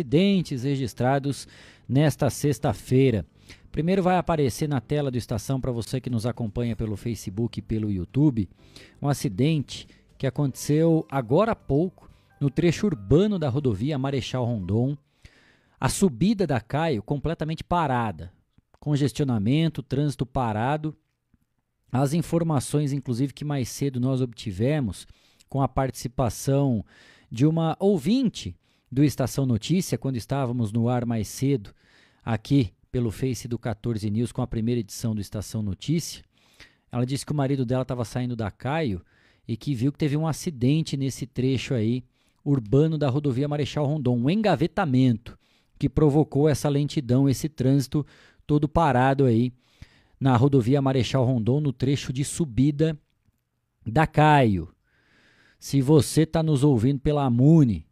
acidentes registrados nesta sexta-feira. Primeiro vai aparecer na tela do Estação para você que nos acompanha pelo Facebook e pelo YouTube um acidente que aconteceu agora há pouco no trecho urbano da rodovia Marechal Rondon. A subida da Caio completamente parada, congestionamento, trânsito parado. As informações, inclusive, que mais cedo nós obtivemos com a participação de uma ouvinte do Estação Notícia, quando estávamos no ar mais cedo, aqui pelo Face do 14 News, com a primeira edição do Estação Notícia, ela disse que o marido dela estava saindo da Caio e que viu que teve um acidente nesse trecho aí, urbano da rodovia Marechal Rondon, um engavetamento que provocou essa lentidão, esse trânsito todo parado aí na rodovia Marechal Rondon, no trecho de subida da Caio. Se você está nos ouvindo pela Amune,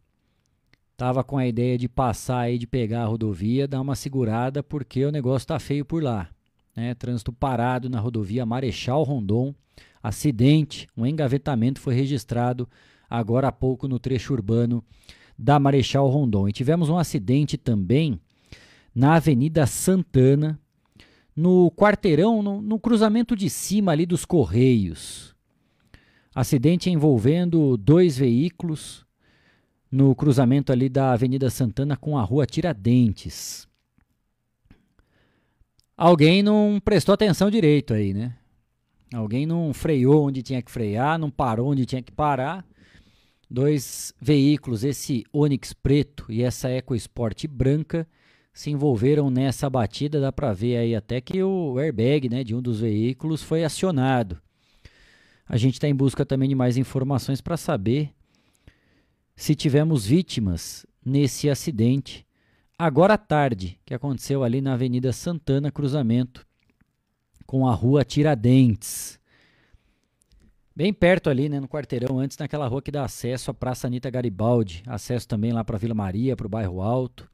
tava com a ideia de passar aí, de pegar a rodovia, dar uma segurada, porque o negócio tá feio por lá. Né? Trânsito parado na rodovia Marechal Rondon, acidente, um engavetamento foi registrado agora há pouco no trecho urbano da Marechal Rondon. E tivemos um acidente também na Avenida Santana, no quarteirão, no, no cruzamento de cima ali dos Correios. Acidente envolvendo dois veículos, no cruzamento ali da Avenida Santana com a Rua Tiradentes. Alguém não prestou atenção direito aí, né? Alguém não freou onde tinha que frear, não parou onde tinha que parar. Dois veículos, esse Onix preto e essa Eco Sport branca, se envolveram nessa batida. Dá para ver aí até que o airbag né, de um dos veículos foi acionado. A gente está em busca também de mais informações para saber se tivemos vítimas nesse acidente, agora à tarde, que aconteceu ali na Avenida Santana, cruzamento com a Rua Tiradentes. Bem perto ali, né, no quarteirão, antes naquela rua que dá acesso à Praça Anitta Garibaldi, acesso também lá para Vila Maria, para o bairro Alto,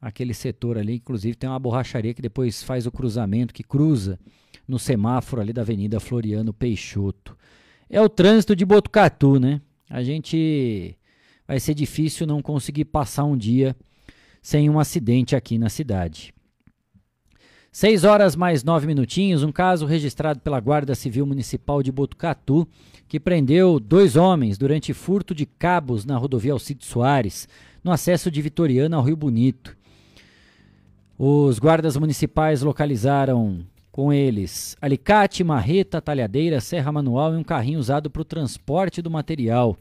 aquele setor ali, inclusive tem uma borracharia que depois faz o cruzamento, que cruza no semáforo ali da Avenida Floriano Peixoto. É o trânsito de Botucatu, né? A gente vai ser difícil não conseguir passar um dia sem um acidente aqui na cidade. 6 horas mais 9 minutinhos, um caso registrado pela Guarda Civil Municipal de Botucatu, que prendeu dois homens durante furto de cabos na rodovia Alcide Soares, no acesso de Vitoriana ao Rio Bonito. Os guardas municipais localizaram com eles alicate, marreta, talhadeira, serra manual e um carrinho usado para o transporte do material.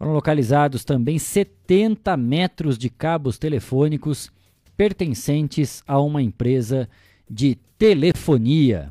Foram localizados também 70 metros de cabos telefônicos pertencentes a uma empresa de telefonia.